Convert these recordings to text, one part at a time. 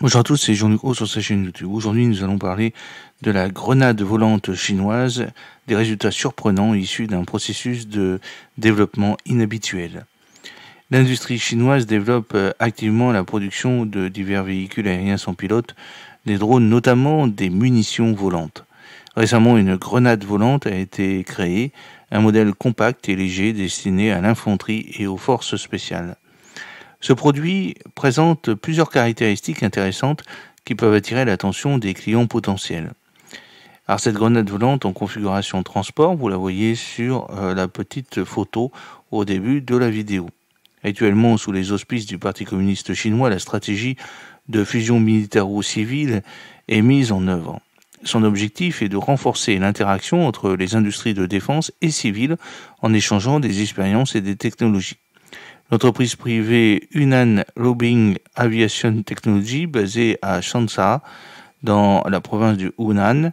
Bonjour à tous, c'est Jean-Luc sur sa chaîne YouTube. Aujourd'hui, nous allons parler de la grenade volante chinoise, des résultats surprenants issus d'un processus de développement inhabituel. L'industrie chinoise développe euh, activement la production de divers véhicules aériens sans pilote, des drones notamment des munitions volantes. Récemment, une grenade volante a été créée, un modèle compact et léger destiné à l'infanterie et aux forces spéciales. Ce produit présente plusieurs caractéristiques intéressantes qui peuvent attirer l'attention des clients potentiels. Alors cette grenade volante en configuration transport, vous la voyez sur euh, la petite photo au début de la vidéo. Actuellement, sous les auspices du Parti communiste chinois, la stratégie de fusion militaire ou civile est mise en œuvre. Son objectif est de renforcer l'interaction entre les industries de défense et civiles en échangeant des expériences et des technologies. L'entreprise privée Hunan Lobing Aviation Technology, basée à Shansa, dans la province du Hunan,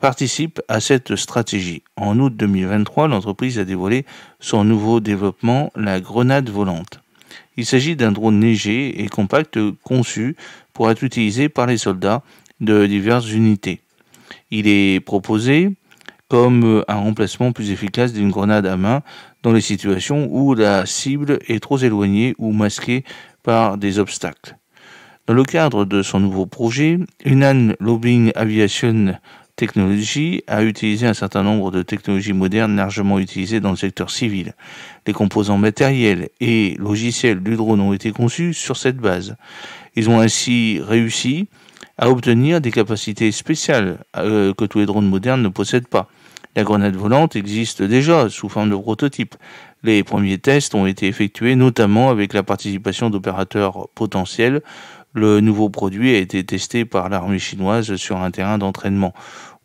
participe à cette stratégie. En août 2023, l'entreprise a dévoilé son nouveau développement, la grenade volante. Il s'agit d'un drone léger et compact conçu pour être utilisé par les soldats de diverses unités. Il est proposé comme euh, un remplacement plus efficace d'une grenade à main dans les situations où la cible est trop éloignée ou masquée par des obstacles. Dans le cadre de son nouveau projet, Unan Lobbying Aviation Technology a utilisé un certain nombre de technologies modernes largement utilisées dans le secteur civil. Les composants matériels et logiciels du drone ont été conçus sur cette base. Ils ont ainsi réussi à obtenir des capacités spéciales euh, que tous les drones modernes ne possèdent pas. La grenade volante existe déjà sous forme de prototype. Les premiers tests ont été effectués notamment avec la participation d'opérateurs potentiels. Le nouveau produit a été testé par l'armée chinoise sur un terrain d'entraînement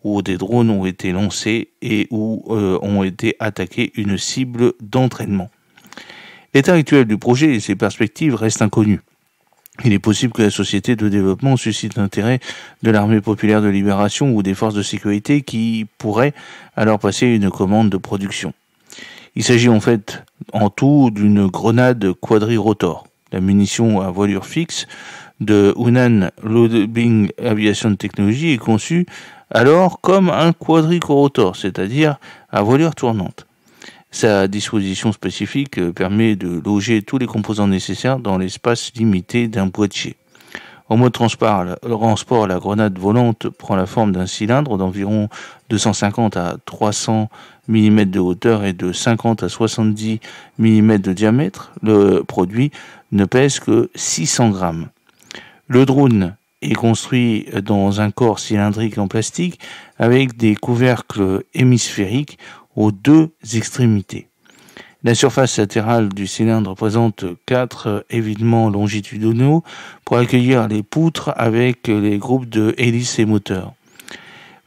où des drones ont été lancés et où euh, ont été attaqués une cible d'entraînement. L'état actuel du projet et ses perspectives restent inconnus. Il est possible que la société de développement suscite l'intérêt de l'armée populaire de libération ou des forces de sécurité qui pourraient alors passer une commande de production. Il s'agit en fait en tout d'une grenade quadrirotor. La munition à voilure fixe de Hunan Loading Aviation Technology est conçue alors comme un quadricorotor, c'est-à-dire à voilure tournante. Sa disposition spécifique euh, permet de loger tous les composants nécessaires dans l'espace limité d'un boîtier. En mode transport, la grenade volante prend la forme d'un cylindre d'environ 250 à 300 mm de hauteur et de 50 à 70 mm de diamètre. Le produit ne pèse que 600 grammes. Le drone est construit dans un corps cylindrique en plastique avec des couvercles hémisphériques aux deux extrémités. La surface latérale du cylindre présente quatre euh, évidements longitudinaux pour accueillir les poutres avec les groupes de hélices et moteurs.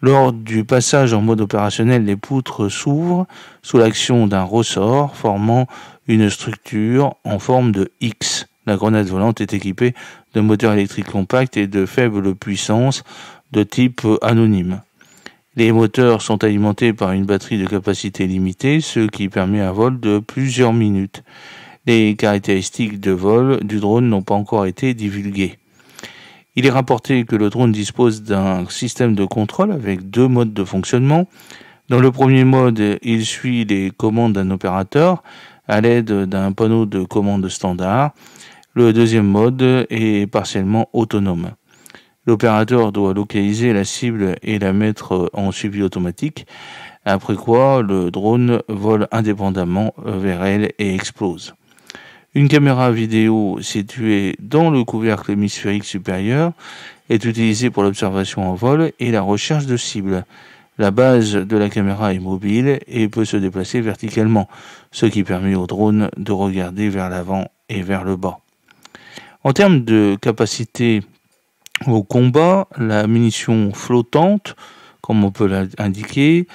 Lors du passage en mode opérationnel, les poutres s'ouvrent sous l'action d'un ressort formant une structure en forme de X. La grenade volante est équipée de moteurs électriques compacts et de faible puissance de type anonyme. Les moteurs sont alimentés par une batterie de capacité limitée, ce qui permet un vol de plusieurs minutes. Les caractéristiques de vol du drone n'ont pas encore été divulguées. Il est rapporté que le drone dispose d'un système de contrôle avec deux modes de fonctionnement. Dans le premier mode, il suit les commandes d'un opérateur à l'aide d'un panneau de commande standard. Le deuxième mode est partiellement autonome. L'opérateur doit localiser la cible et la mettre en suivi automatique, après quoi le drone vole indépendamment vers elle et explose. Une caméra vidéo située dans le couvercle hémisphérique supérieur est utilisée pour l'observation en vol et la recherche de cibles. La base de la caméra est mobile et peut se déplacer verticalement, ce qui permet au drone de regarder vers l'avant et vers le bas. En termes de capacité au combat, la munition flottante, comme on peut l'indiquer,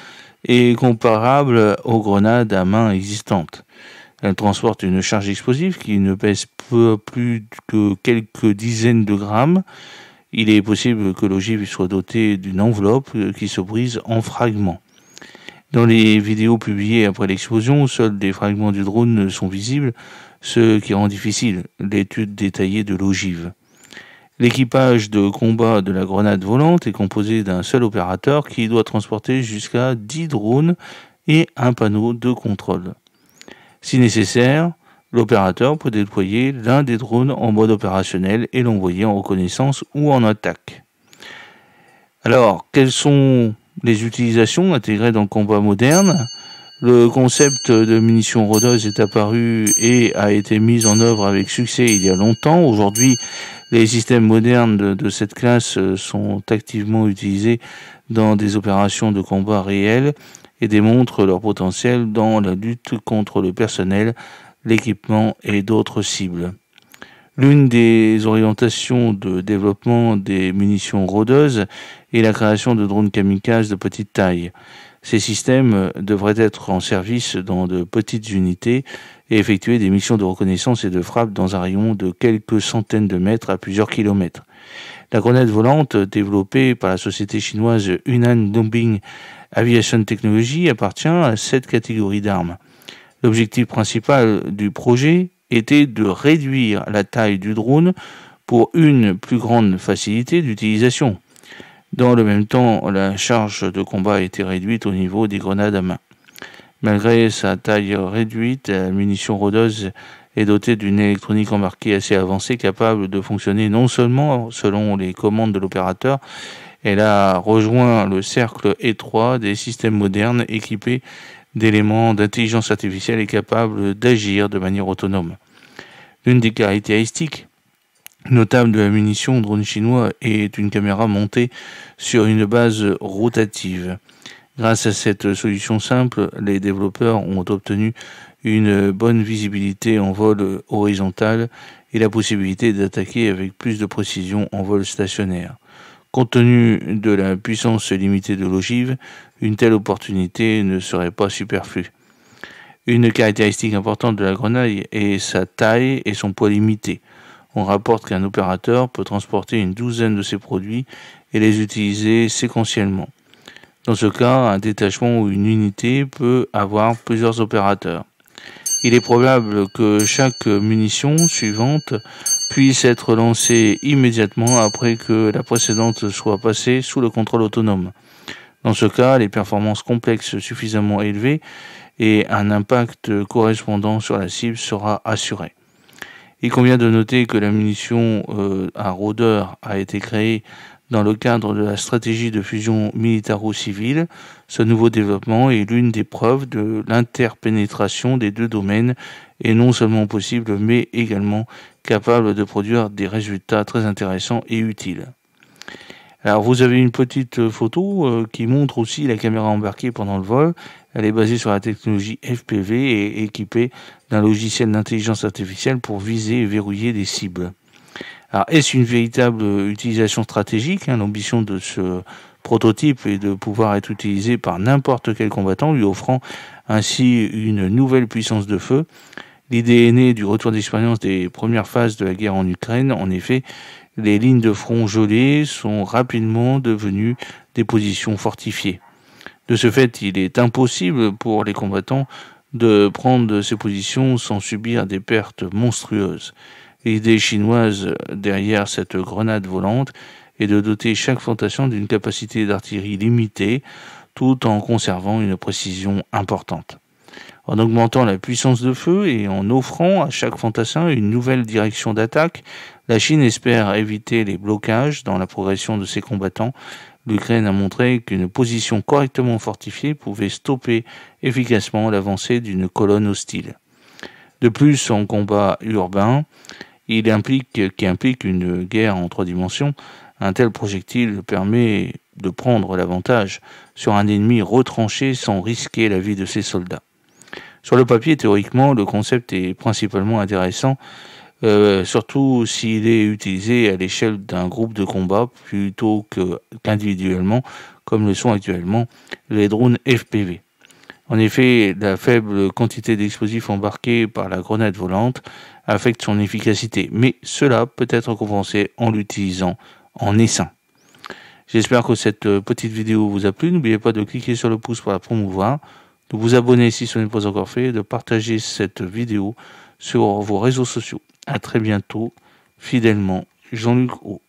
est comparable aux grenades à main existantes. Elle transporte une charge explosive qui ne pèse peu, plus que quelques dizaines de grammes. Il est possible que l'ogive soit dotée d'une enveloppe qui se brise en fragments. Dans les vidéos publiées après l'explosion, seuls des fragments du drone sont visibles, ce qui rend difficile l'étude détaillée de l'ogive. L'équipage de combat de la grenade volante est composé d'un seul opérateur qui doit transporter jusqu'à 10 drones et un panneau de contrôle. Si nécessaire, l'opérateur peut déployer l'un des drones en mode opérationnel et l'envoyer en reconnaissance ou en attaque. Alors, quelles sont les utilisations intégrées dans le combat moderne Le concept de munitions rôdeuses est apparu et a été mis en œuvre avec succès il y a longtemps. Aujourd'hui, les systèmes modernes de, cette classe euh, sont activement utilisés dans des opérations de combat réelles et démontrent leur potentiel dans la lutte contre le personnel, l'équipement et d'autres cibles. L'une des orientations de développement des munitions rôdeuses est la création de drones kamikazes de petite taille. Ces systèmes devraient être en service dans de petites unités et effectuer des missions de reconnaissance et de frappe dans un rayon de quelques centaines de mètres à plusieurs kilomètres. La grenade volante, développée par la société chinoise Hunan Dongbing Aviation Technology, appartient à cette catégorie d'armes. L'objectif principal du projet était de réduire la taille du drone pour une plus grande facilité d'utilisation. Dans le même temps, la charge de combat a été réduite au niveau des grenades à main. Malgré sa taille réduite, la munition rôdeuse est dotée d'une électronique embarquée assez avancée, capable de fonctionner non seulement selon les commandes de l'opérateur, elle a rejoint le cercle étroit des systèmes modernes équipés d'éléments d'intelligence artificielle et capables d'agir de manière autonome. L'une des caractéristiques notables de la munition drone chinois est une caméra montée sur une base rotative. Grâce à cette solution simple, les développeurs ont obtenu une bonne visibilité en vol horizontal et la possibilité d'attaquer avec plus de précision en vol stationnaire. Compte tenu de la puissance limitée de l'ogive, une telle opportunité ne serait pas superflue. Une caractéristique importante de la grenaille est sa taille et son poids limité. On rapporte qu'un opérateur peut transporter une douzaine de ces produits et les utiliser séquentiellement. Dans ce cas, un détachement ou une unité peut avoir plusieurs opérateurs. Il est probable que chaque munition suivante puisse être lancée immédiatement après que la précédente soit passée sous le contrôle autonome. Dans ce cas, les performances complexes suffisamment élevées et un impact correspondant sur la cible sera assuré. Il convient de noter que la munition euh, à rôdeur a été créée dans le cadre de la stratégie de fusion militaro-civile, ce nouveau développement est l'une des preuves de l'interpénétration des deux domaines et non seulement possible mais également capable de produire des résultats très intéressants et utiles. Alors vous avez une petite photo euh, qui montre aussi la caméra embarquée pendant le vol. Elle est basée sur la technologie FPV et équipée d'un logiciel d'intelligence artificielle pour viser et verrouiller des cibles est-ce une véritable euh, utilisation stratégique hein, L'ambition de ce prototype est de pouvoir être utilisé par n'importe quel combattant, lui offrant ainsi une nouvelle puissance de feu. L'idée est née du retour d'expérience des premières phases de la guerre en Ukraine. En effet, les lignes de front gelées sont rapidement devenues des positions fortifiées. De ce fait, il est impossible pour les combattants de prendre ces positions sans subir des pertes monstrueuses. L'idée chinoise derrière cette grenade volante est de doter chaque fantassin d'une capacité d'artillerie limitée tout en conservant une précision importante. En augmentant la puissance de feu et en offrant à chaque fantassin une nouvelle direction d'attaque, la Chine espère éviter les blocages dans la progression de ses combattants. L'Ukraine a montré qu'une position correctement fortifiée pouvait stopper efficacement l'avancée d'une colonne hostile. De plus, en combat urbain, il implique, qui implique une guerre en trois dimensions, un tel projectile permet de prendre l'avantage sur un ennemi retranché sans risquer la vie de ses soldats. Sur le papier, théoriquement, le concept est principalement intéressant, euh, surtout s'il est utilisé à l'échelle d'un groupe de combat plutôt qu'individuellement, comme le sont actuellement les drones FPV. En effet, la faible quantité d'explosifs embarqués par la grenade volante affecte son efficacité, mais cela peut être compensé en l'utilisant en essaim. J'espère que cette euh, petite vidéo vous a plu. N'oubliez pas de cliquer sur le pouce pour la promouvoir, de vous abonner si ce n'est pas encore fait, et de partager cette vidéo sur vos réseaux sociaux. À très bientôt, fidèlement, Jean-Luc Haut.